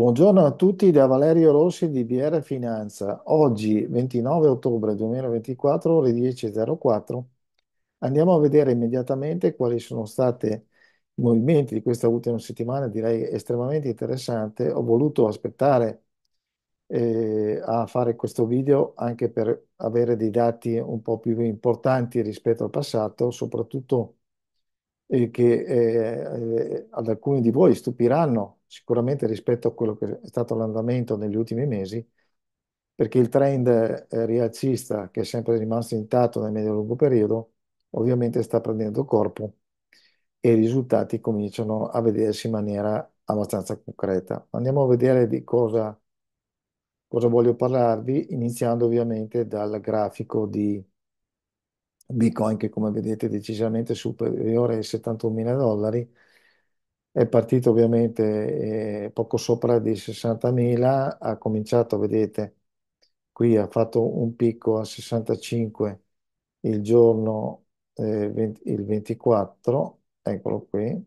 Buongiorno a tutti da Valerio Rossi di BR Finanza. Oggi, 29 ottobre 2024, ore 10.04, andiamo a vedere immediatamente quali sono stati i movimenti di questa ultima settimana, direi estremamente interessante. Ho voluto aspettare eh, a fare questo video anche per avere dei dati un po' più importanti rispetto al passato, soprattutto eh, che eh, eh ad alcuni di voi stupiranno sicuramente rispetto a quello che è stato l'andamento negli ultimi mesi, perché il trend eh, che è sempre rimasto intatto nel medio-lungo periodo ovviamente sta prendendo corpo e i risultati cominciano a vedersi in maniera abbastanza concreta. Andiamo a vedere di cosa, cosa voglio parlarvi, iniziando ovviamente dal grafico di Bitcoin che come vedete è decisamente superiore ai 71.000 dollari, è partito ovviamente eh, poco sopra di 60.000, ha cominciato, vedete, qui ha fatto un picco a 65 il giorno eh, 20, il 24, eccolo qui,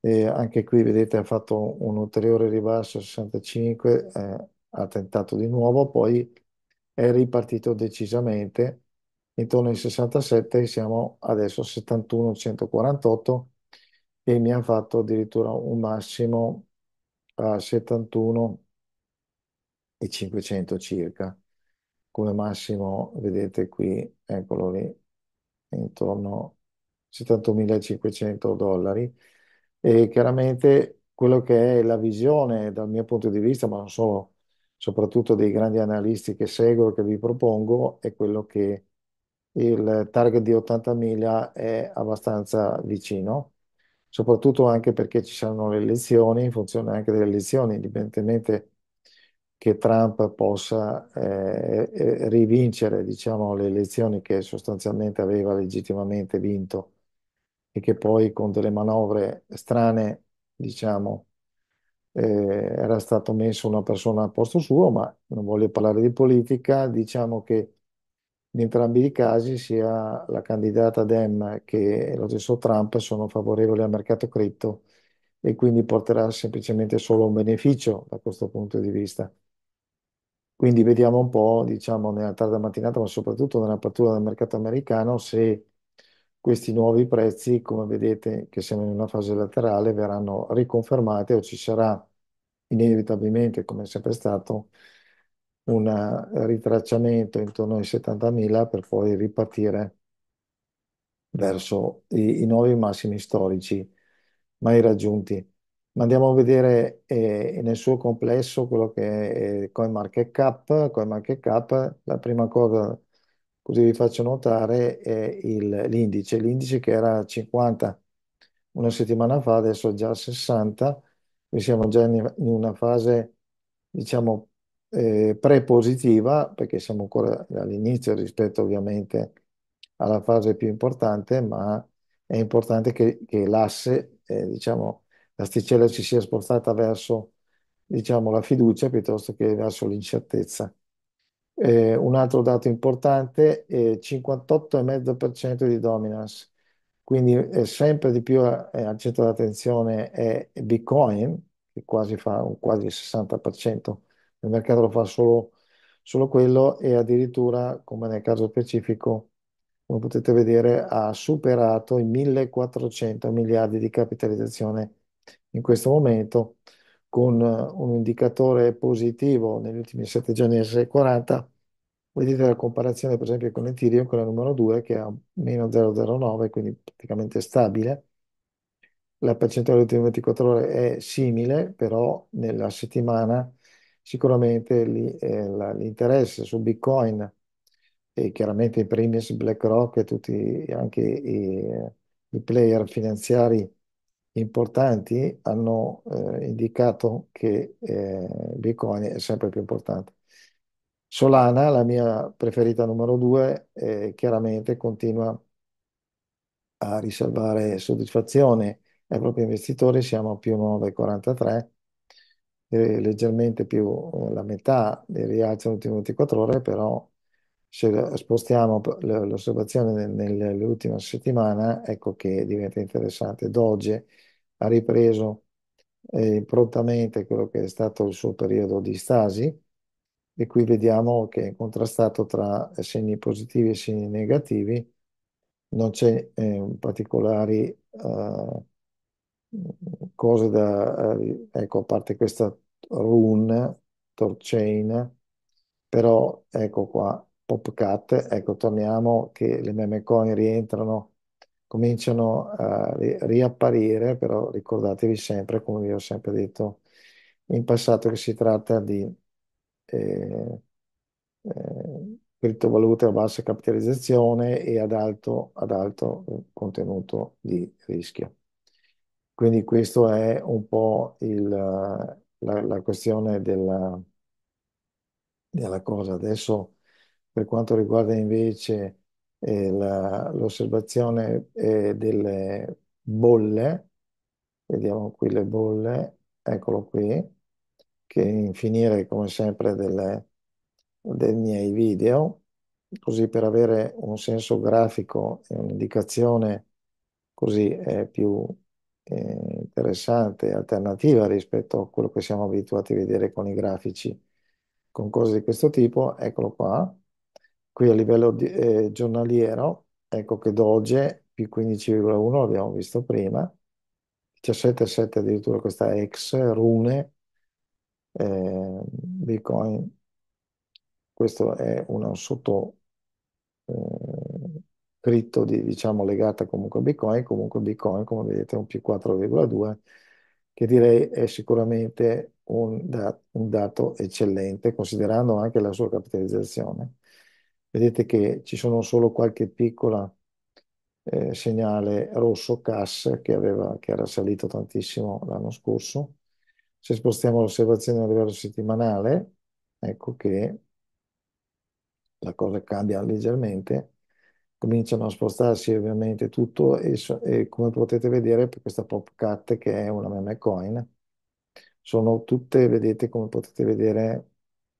e anche qui vedete ha fatto un ulteriore ribasso a 65, eh, ha tentato di nuovo, poi è ripartito decisamente intorno ai 67 siamo adesso a 71 148 e mi hanno fatto addirittura un massimo a 71 e 500 circa. Come massimo, vedete qui, eccolo lì, intorno a 71.500 dollari. E chiaramente quello che è la visione dal mio punto di vista, ma non solo, soprattutto dei grandi analisti che seguo, che vi propongo, è quello che il target di 80.000 è abbastanza vicino soprattutto anche perché ci saranno le elezioni, in funzione anche delle elezioni, indipendentemente che Trump possa eh, eh, rivincere, diciamo, le elezioni che sostanzialmente aveva legittimamente vinto e che poi con delle manovre strane, diciamo, eh, era stato messo una persona al posto suo, ma non voglio parlare di politica, diciamo che in entrambi i casi sia la candidata Dem che lo stesso Trump sono favorevoli al mercato cripto e quindi porterà semplicemente solo un beneficio da questo punto di vista. Quindi vediamo un po', diciamo, nella tarda mattinata, ma soprattutto nell'apertura del mercato americano, se questi nuovi prezzi, come vedete che siamo in una fase laterale, verranno riconfermati o ci sarà inevitabilmente, come è sempre stato, un eh, ritracciamento intorno ai 70.000 per poi ripartire verso i, i nuovi massimi storici mai raggiunti. Ma andiamo a vedere eh, nel suo complesso quello che è CoinMarketCap. CoinMarketCap, la prima cosa così vi faccio notare è l'indice, l'indice che era 50 una settimana fa, adesso è già 60, quindi siamo già in una fase diciamo eh, pre-positiva, perché siamo ancora all'inizio rispetto ovviamente alla fase più importante, ma è importante che, che l'asse, eh, diciamo, l'asticella si sia spostata verso, diciamo, la fiducia piuttosto che verso l'incertezza. Eh, un altro dato importante è eh, 58,5% di dominance, quindi eh, sempre di più eh, al centro dell'attenzione è Bitcoin, che quasi fa un quasi il 60% il mercato lo fa solo, solo quello e addirittura, come nel caso specifico, come potete vedere, ha superato i 1400 miliardi di capitalizzazione in questo momento con uh, un indicatore positivo negli ultimi 7 giorni S40. Vedete la comparazione per esempio con l'Ethereum, quella numero 2 che ha meno 0,09, quindi praticamente stabile. La percentuale delle ultime 24 ore è simile, però nella settimana sicuramente eh, l'interesse su Bitcoin e chiaramente in primis BlackRock e tutti anche i, i player finanziari importanti hanno eh, indicato che eh, Bitcoin è sempre più importante. Solana, la mia preferita numero due, eh, chiaramente continua a riservare soddisfazione ai propri investitori, siamo a più 9,43 leggermente più eh, la metà del rialzo nelle ultime 24 ore, però se spostiamo l'osservazione nell'ultima settimana, ecco che diventa interessante. Doge ha ripreso eh, prontamente quello che è stato il suo periodo di stasi e qui vediamo che è contrastato tra eh, segni positivi e segni negativi, non c'è eh, particolari eh, cose da, eh, ecco, a parte questa Rune, Torchain, però ecco qua, Popcat, ecco torniamo che le meme coin rientrano, cominciano a ri riapparire, però ricordatevi sempre, come vi ho sempre detto in passato, che si tratta di eh, eh, criptovalute a bassa capitalizzazione e ad alto, ad alto eh, contenuto di rischio. Quindi questo è un po' il, la, la questione della, della cosa. Adesso, per quanto riguarda invece eh, l'osservazione eh, delle bolle, vediamo qui le bolle, eccolo qui, che infinire come sempre delle- dei miei video, così per avere un senso grafico e un'indicazione così è più eh, interessante, alternativa rispetto a quello che siamo abituati a vedere con i grafici, con cose di questo tipo, eccolo qua, qui a livello di, eh, giornaliero, ecco che Doge più 15,1 l'abbiamo visto prima, 17,7 addirittura questa ex rune, eh, Bitcoin, questo è una sotto... Eh, cripto di, diciamo, legata comunque a Bitcoin, comunque Bitcoin come vedete è un più 4,2 che direi è sicuramente un, da, un, dato eccellente considerando anche la sua capitalizzazione. Vedete che ci sono solo qualche piccola eh, segnale rosso CAS che, aveva, che era salito tantissimo l'anno scorso. Se spostiamo l'osservazione a livello settimanale, ecco che la cosa cambia leggermente cominciano a spostarsi ovviamente tutto e, e come potete vedere per questa PopCat che è una meme coin, sono tutte, vedete come potete vedere,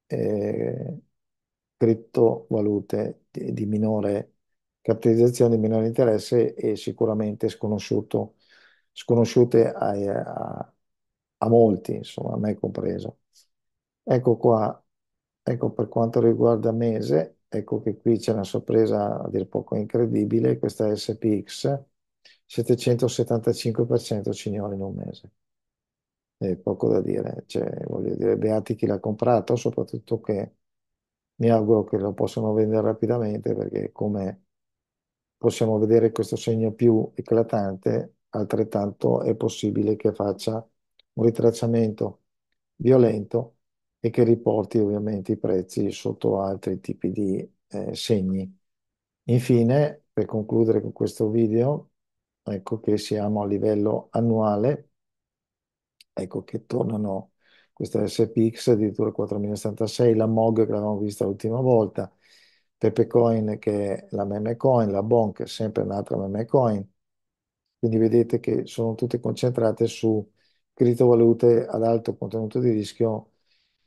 eh, criptovalute di, di minore capitalizzazione, di minore interesse e sicuramente sconosciuto, sconosciute a, a, a molti, insomma, a me compreso. Ecco qua, ecco per quanto riguarda Mese, ecco che qui c'è una sorpresa a dir poco incredibile, questa SPX 775% signore in un mese. È poco da dire, cioè, voglio dire, beati chi l'ha comprato, soprattutto che mi auguro che lo possano vendere rapidamente perché come possiamo vedere questo segno più eclatante, altrettanto è possibile che faccia un ritracciamento violento e che riporti ovviamente i prezzi sotto altri tipi di eh, segni. Infine, per concludere con questo video, ecco che siamo a livello annuale, ecco che tornano questa SPX addirittura 4076, la MOG che l'avevamo vista l'ultima volta, Pepecoin che è la meme coin, la che è sempre un'altra meme coin, quindi vedete che sono tutte concentrate su criptovalute ad alto contenuto di rischio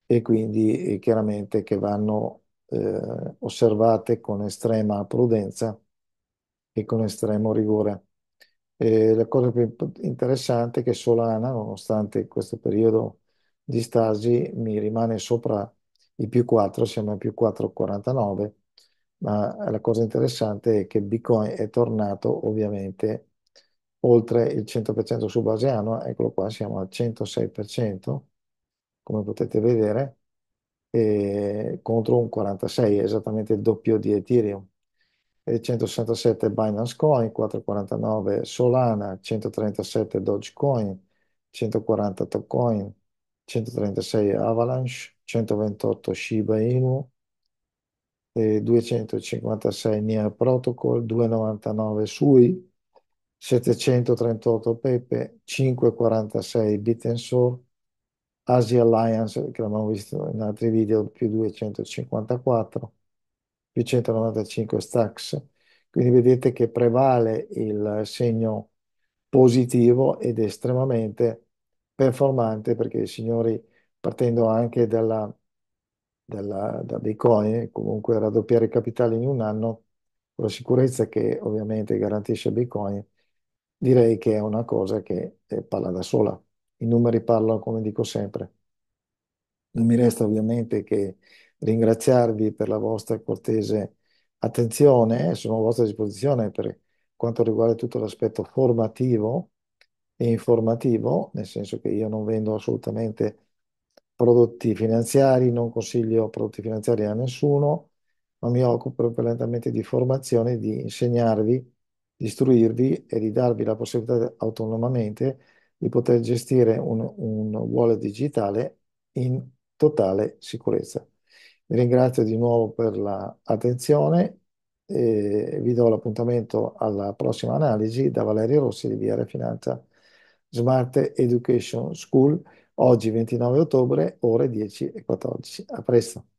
e quindi eh, chiaramente che vanno eh, osservate con estrema prudenza e con estremo rigore. E la cosa più interessante è che Solana, nonostante questo periodo di stasi, mi rimane sopra i più 4, siamo ai più 4,49, ma la cosa interessante è che Bitcoin è tornato ovviamente oltre il 100% su base annua, eccolo qua, siamo al 106%, come potete vedere, contro un 46, esattamente il doppio di Ethereum. 167 Binance Coin, 449 Solana, 137 Dogecoin, 140 Tocoin, 136 Avalanche, 128 Shiba Inu, 256 Nia Protocol, 299 Sui, 738 Pepe, 546 Bitensor, Asia Alliance, che l'abbiamo visto in altri video, più 254, più 195 stacks. Quindi vedete che prevale il segno positivo ed estremamente performante perché i signori, partendo anche dalla, dalla, da Bitcoin, comunque raddoppiare il capitale in un anno, con la sicurezza che ovviamente garantisce Bitcoin, direi che è una cosa che parla da sola i numeri parlano come dico sempre. Non mi resta ovviamente che ringraziarvi per la vostra cortese attenzione, eh, sono a vostra disposizione per quanto riguarda tutto l'aspetto formativo e informativo, nel senso che io non vendo assolutamente prodotti finanziari, non consiglio prodotti finanziari a nessuno, ma mi occupo prevalentemente di formazione, di insegnarvi, di istruirvi e di darvi la possibilità autonomamente di poter gestire un, un wallet digitale in totale sicurezza. Vi ringrazio di nuovo per l'attenzione e vi do l'appuntamento alla prossima analisi da Valerio Rossi di VR Finanza Smart Education School, oggi 29 ottobre, ore 10 e 14. A presto.